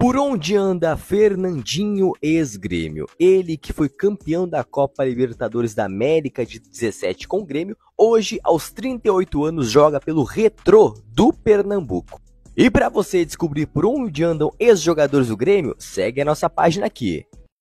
Por onde anda Fernandinho ex-Grêmio? Ele que foi campeão da Copa Libertadores da América de 17 com o Grêmio, hoje aos 38 anos joga pelo Retrô do Pernambuco. E para você descobrir por onde andam ex-jogadores do Grêmio, segue a nossa página aqui.